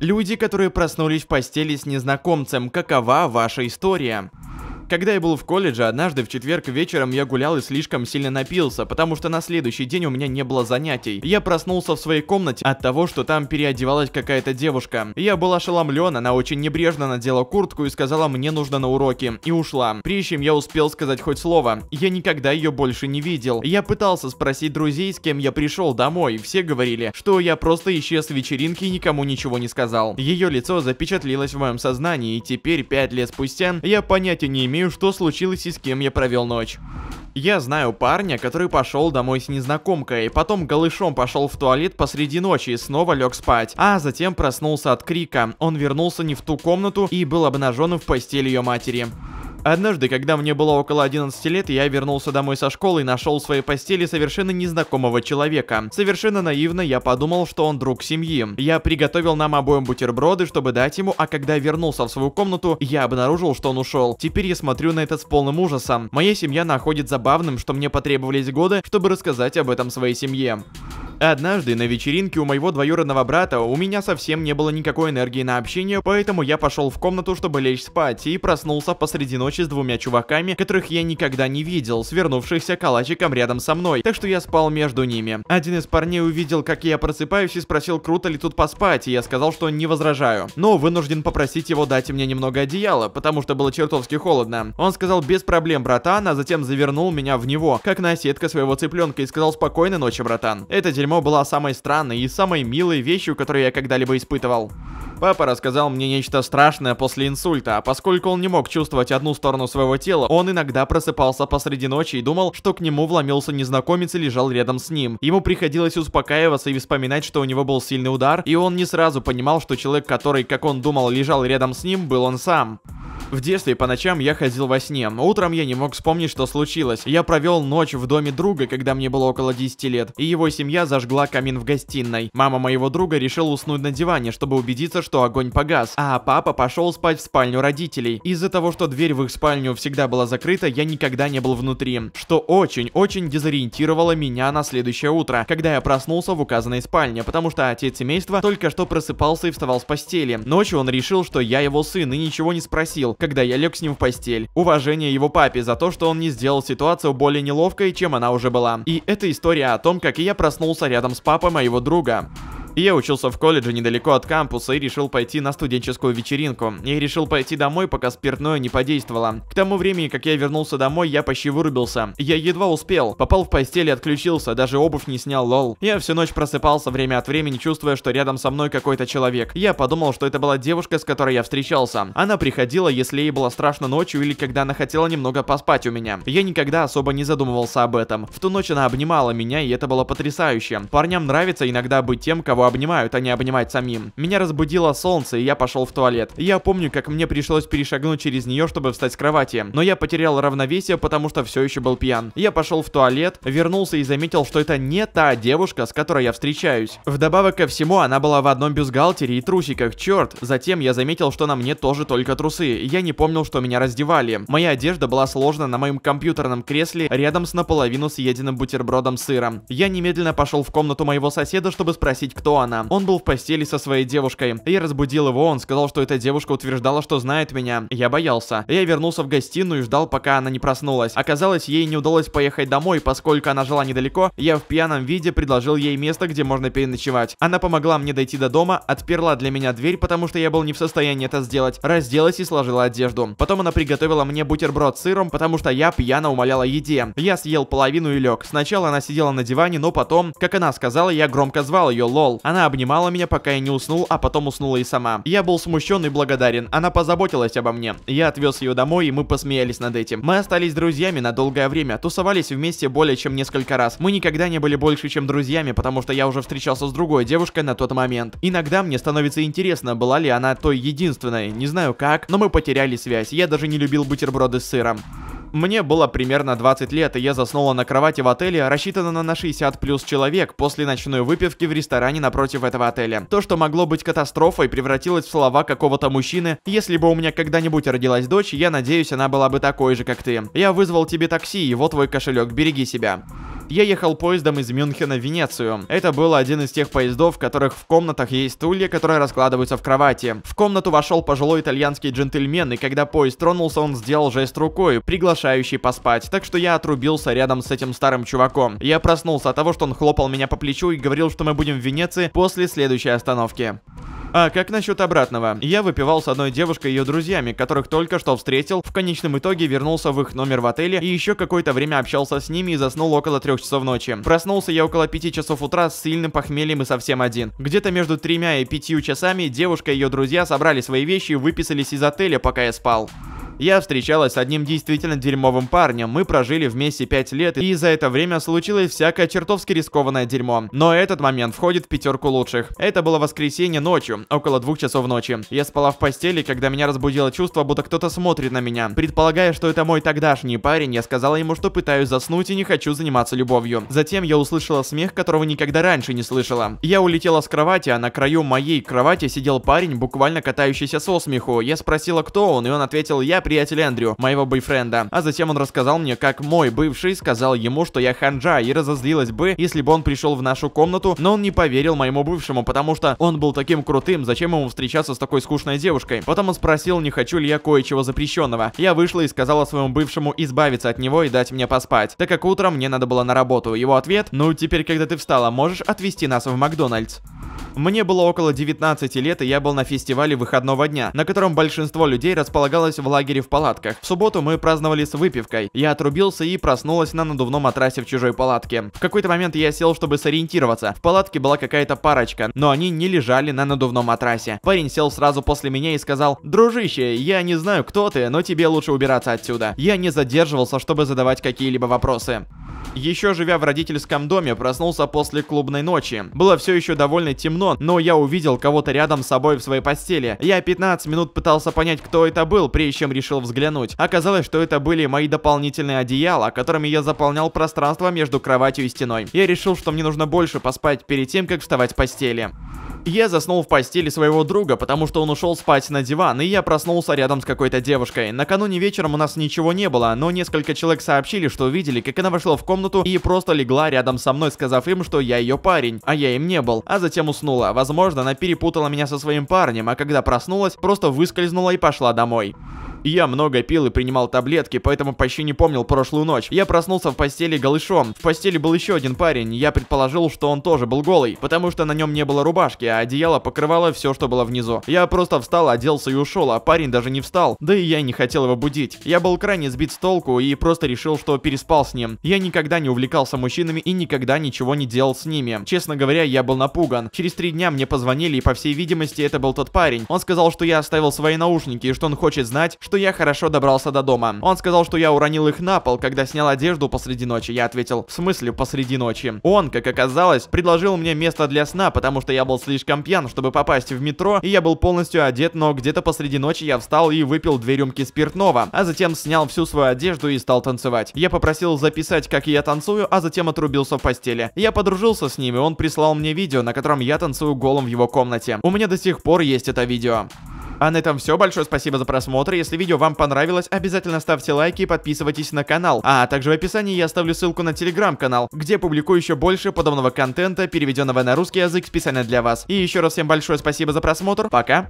Люди, которые проснулись в постели с незнакомцем, какова ваша история? Когда я был в колледже, однажды в четверг вечером я гулял и слишком сильно напился, потому что на следующий день у меня не было занятий. Я проснулся в своей комнате от того, что там переодевалась какая-то девушка. Я был ошеломлен, она очень небрежно надела куртку и сказала мне нужно на уроки, и ушла. Прежде чем я успел сказать хоть слово, я никогда ее больше не видел. Я пытался спросить друзей, с кем я пришел домой, все говорили, что я просто исчез с вечеринки и никому ничего не сказал. Ее лицо запечатлилось в моем сознании, и теперь, пять лет спустя, я понятия не имею, имею, что случилось и с кем я провел ночь. Я знаю парня, который пошел домой с незнакомкой, потом голышом пошел в туалет посреди ночи и снова лег спать, а затем проснулся от крика. Он вернулся не в ту комнату и был обнажен в постели ее матери. Однажды, когда мне было около 11 лет, я вернулся домой со школы и нашел в своей постели совершенно незнакомого человека. Совершенно наивно я подумал, что он друг семьи. Я приготовил нам обоим бутерброды, чтобы дать ему, а когда вернулся в свою комнату, я обнаружил, что он ушел. Теперь я смотрю на это с полным ужасом. Моя семья находит забавным, что мне потребовались годы, чтобы рассказать об этом своей семье. Однажды на вечеринке у моего двоюродного брата у меня совсем не было никакой энергии на общение, поэтому я пошел в комнату, чтобы лечь спать, и проснулся посреди ночи с двумя чуваками, которых я никогда не видел, свернувшихся калачиком рядом со мной, так что я спал между ними. Один из парней увидел, как я просыпаюсь и спросил, круто ли тут поспать, и я сказал, что не возражаю. Но вынужден попросить его дать мне немного одеяла, потому что было чертовски холодно. Он сказал, без проблем, братан, а затем завернул меня в него, как на сетка своего цыпленка, и сказал, спокойной ночи, братан. Это дерьмо дерьмо была самой странной и самой милой вещью, которую я когда-либо испытывал. Папа рассказал мне нечто страшное после инсульта, а поскольку он не мог чувствовать одну сторону своего тела, он иногда просыпался посреди ночи и думал, что к нему вломился незнакомец и лежал рядом с ним. Ему приходилось успокаиваться и вспоминать, что у него был сильный удар, и он не сразу понимал, что человек, который, как он думал, лежал рядом с ним, был он сам. В детстве по ночам я ходил во сне. Утром я не мог вспомнить, что случилось. Я провел ночь в доме друга, когда мне было около 10 лет, и его семья зажгла камин в гостиной. Мама моего друга решила уснуть на диване, чтобы убедиться, что огонь погас, а папа пошел спать в спальню родителей. Из-за того, что дверь в их спальню всегда была закрыта, я никогда не был внутри, что очень-очень дезориентировало меня на следующее утро, когда я проснулся в указанной спальне, потому что отец семейства только что просыпался и вставал с постели. Ночью он решил, что я его сын и ничего не спросил, когда я лег с ним в постель. Уважение его папе за то, что он не сделал ситуацию более неловкой, чем она уже была. И это история о том, как я проснулся рядом с папой моего друга я учился в колледже недалеко от кампуса и решил пойти на студенческую вечеринку. Я решил пойти домой, пока спиртное не подействовало. К тому времени, как я вернулся домой, я почти вырубился. Я едва успел. Попал в постель и отключился, даже обувь не снял, лол. Я всю ночь просыпался время от времени, чувствуя, что рядом со мной какой-то человек. Я подумал, что это была девушка, с которой я встречался. Она приходила, если ей было страшно ночью или когда она хотела немного поспать у меня. Я никогда особо не задумывался об этом. В ту ночь она обнимала меня, и это было потрясающе. Парням нравится иногда быть тем, кого обнимают, а не обнимать самим. Меня разбудило солнце, и я пошел в туалет. Я помню, как мне пришлось перешагнуть через нее, чтобы встать с кровати. Но я потерял равновесие, потому что все еще был пьян. Я пошел в туалет, вернулся и заметил, что это не та девушка, с которой я встречаюсь. Вдобавок ко всему, она была в одном бюстгальтере и трусиках, черт. Затем я заметил, что на мне тоже только трусы. Я не помнил, что меня раздевали. Моя одежда была сложена на моем компьютерном кресле рядом с наполовину съеденным бутербродом с сыром. Я немедленно пошел в комнату моего соседа, чтобы спросить, кто кто Он был в постели со своей девушкой. Я разбудил его, он сказал, что эта девушка утверждала, что знает меня. Я боялся. Я вернулся в гостиную и ждал, пока она не проснулась. Оказалось, ей не удалось поехать домой, поскольку она жила недалеко, я в пьяном виде предложил ей место, где можно переночевать. Она помогла мне дойти до дома, отперла для меня дверь, потому что я был не в состоянии это сделать, разделась и сложила одежду. Потом она приготовила мне бутерброд с сыром, потому что я пьяно умоляла еде. Я съел половину и лег. Сначала она сидела на диване, но потом, как она сказала, я громко звал ее, лол. Она обнимала меня, пока я не уснул, а потом уснула и сама. Я был смущен и благодарен. Она позаботилась обо мне. Я отвез ее домой, и мы посмеялись над этим. Мы остались друзьями на долгое время, тусовались вместе более чем несколько раз. Мы никогда не были больше, чем друзьями, потому что я уже встречался с другой девушкой на тот момент. Иногда мне становится интересно, была ли она той единственной. Не знаю как, но мы потеряли связь. Я даже не любил бутерброды с сыром. Мне было примерно 20 лет, и я заснула на кровати в отеле, рассчитанном на 60 плюс человек, после ночной выпивки в ресторане напротив этого отеля. То, что могло быть катастрофой, превратилось в слова какого-то мужчины. Если бы у меня когда-нибудь родилась дочь, я надеюсь, она была бы такой же, как ты. Я вызвал тебе такси, и вот твой кошелек, береги себя. Я ехал поездом из Мюнхена в Венецию. Это был один из тех поездов, в которых в комнатах есть стулья, которые раскладываются в кровати. В комнату вошел пожилой итальянский джентльмен, и когда поезд тронулся, он сделал жест рукой, приглашающий поспать, так что я отрубился рядом с этим старым чуваком. Я проснулся от того, что он хлопал меня по плечу и говорил, что мы будем в Венеции после следующей остановки. А как насчет обратного? Я выпивал с одной девушкой и ее друзьями, которых только что встретил, в конечном итоге вернулся в их номер в отеле и еще какое-то время общался с ними и заснул около трех трех часов ночи. Проснулся я около пяти часов утра с сильным похмельем и совсем один. Где-то между тремя и пятью часами девушка и ее друзья собрали свои вещи и выписались из отеля, пока я спал. Я встречалась с одним действительно дерьмовым парнем, мы прожили вместе 5 лет, и за это время случилось всякое чертовски рискованное дерьмо. Но этот момент входит в пятерку лучших. Это было воскресенье ночью, около двух часов ночи. Я спала в постели, когда меня разбудило чувство, будто кто-то смотрит на меня. Предполагая, что это мой тогдашний парень, я сказала ему, что пытаюсь заснуть и не хочу заниматься любовью. Затем я услышала смех, которого никогда раньше не слышала. Я улетела с кровати, а на краю моей кровати сидел парень, буквально катающийся со смеху. Я спросила, кто он, и он ответил, я приятеля Эндрю, моего бойфренда. А затем он рассказал мне, как мой бывший сказал ему, что я ханжа, и разозлилась бы, если бы он пришел в нашу комнату, но он не поверил моему бывшему, потому что он был таким крутым, зачем ему встречаться с такой скучной девушкой. Потом он спросил, не хочу ли я кое-чего запрещенного. Я вышла и сказала своему бывшему избавиться от него и дать мне поспать, так как утром мне надо было на работу. Его ответ, ну теперь, когда ты встала, можешь отвезти нас в Макдональдс. Мне было около 19 лет, и я был на фестивале выходного дня, на котором большинство людей располагалось в лагере лагере в палатках. В субботу мы праздновали с выпивкой. Я отрубился и проснулась на надувном матрасе в чужой палатке. В какой-то момент я сел, чтобы сориентироваться. В палатке была какая-то парочка, но они не лежали на надувном матрасе. Парень сел сразу после меня и сказал, «Дружище, я не знаю, кто ты, но тебе лучше убираться отсюда». Я не задерживался, чтобы задавать какие-либо вопросы. Еще живя в родительском доме, проснулся после клубной ночи. Было все еще довольно темно, но я увидел кого-то рядом с собой в своей постели. Я 15 минут пытался понять, кто это был, прежде чем решил взглянуть. Оказалось, что это были мои дополнительные одеяла, которыми я заполнял пространство между кроватью и стеной. Я решил, что мне нужно больше поспать перед тем, как вставать с постели. Я заснул в постели своего друга, потому что он ушел спать на диван, и я проснулся рядом с какой-то девушкой. Накануне вечером у нас ничего не было, но несколько человек сообщили, что увидели, как она вошла в комнату и просто легла рядом со мной, сказав им, что я ее парень, а я им не был. А затем уснула. Возможно, она перепутала меня со своим парнем, а когда проснулась, просто выскользнула и пошла домой. Я много пил и принимал таблетки, поэтому почти не помнил прошлую ночь. Я проснулся в постели голышом. В постели был еще один парень, я предположил, что он тоже был голый, потому что на нем не было рубашки, а одеяло покрывало все, что было внизу. Я просто встал, оделся и ушел, а парень даже не встал, да и я не хотел его будить. Я был крайне сбит с толку и просто решил, что переспал с ним. Я никогда не увлекался мужчинами и никогда ничего не делал с ними. Честно говоря, я был напуган. Через три дня мне позвонили, и по всей видимости, это был тот парень. Он сказал, что я оставил свои наушники и что он хочет знать, что что я хорошо добрался до дома. Он сказал, что я уронил их на пол, когда снял одежду посреди ночи. Я ответил, в смысле посреди ночи? Он, как оказалось, предложил мне место для сна, потому что я был слишком пьян, чтобы попасть в метро, и я был полностью одет, но где-то посреди ночи я встал и выпил две рюмки спиртного, а затем снял всю свою одежду и стал танцевать. Я попросил записать, как я танцую, а затем отрубился в постели. Я подружился с ним, и он прислал мне видео, на котором я танцую голым в его комнате. У меня до сих пор есть это видео. А на этом все. Большое спасибо за просмотр. Если видео вам понравилось, обязательно ставьте лайки и подписывайтесь на канал. А также в описании я оставлю ссылку на телеграм-канал, где публикую еще больше подобного контента, переведенного на русский язык специально для вас. И еще раз всем большое спасибо за просмотр. Пока!